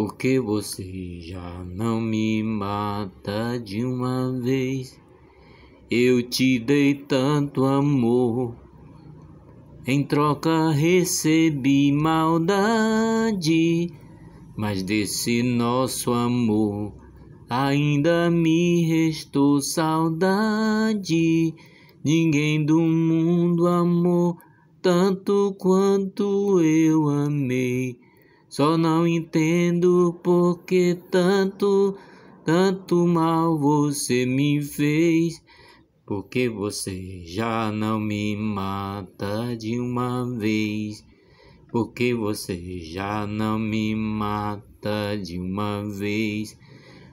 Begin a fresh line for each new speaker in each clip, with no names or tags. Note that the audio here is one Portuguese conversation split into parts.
Porque você já não me mata de uma vez. Eu te dei tanto amor. Em troca recebi maldade, mas desse nosso amor ainda me restou saudade. Ninguém do mundo amou tanto quanto eu amei. Só não entendo por que tanto, tanto mal você me fez. Porque você já não me mata de uma vez. Porque você já não me mata de uma vez.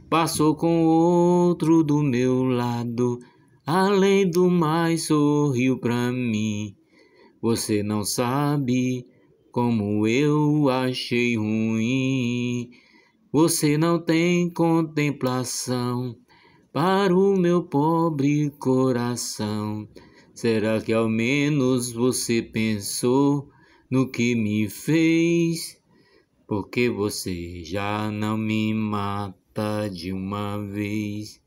Passou com outro do meu lado. Além do mais, sorriu pra mim. Você não sabe como eu achei ruim. Você não tem contemplação para o meu pobre coração. Será que ao menos você pensou no que me fez? Porque você já não me mata de uma vez.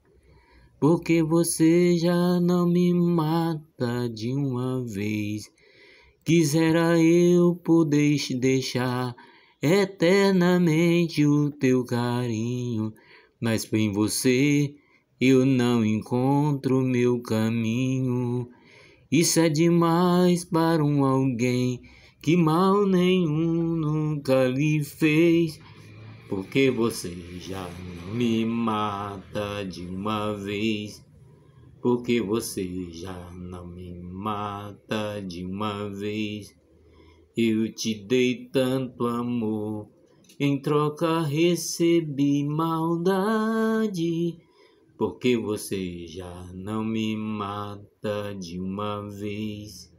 Porque você já não me mata de uma vez. Quisera eu poder deixar eternamente o teu carinho, mas em você eu não encontro meu caminho. Isso é demais para um alguém que mal nenhum nunca lhe fez. Porque você já não me mata de uma vez porque você já não me mata de uma vez. Eu te dei tanto amor, em troca recebi maldade, porque você já não me mata de uma vez.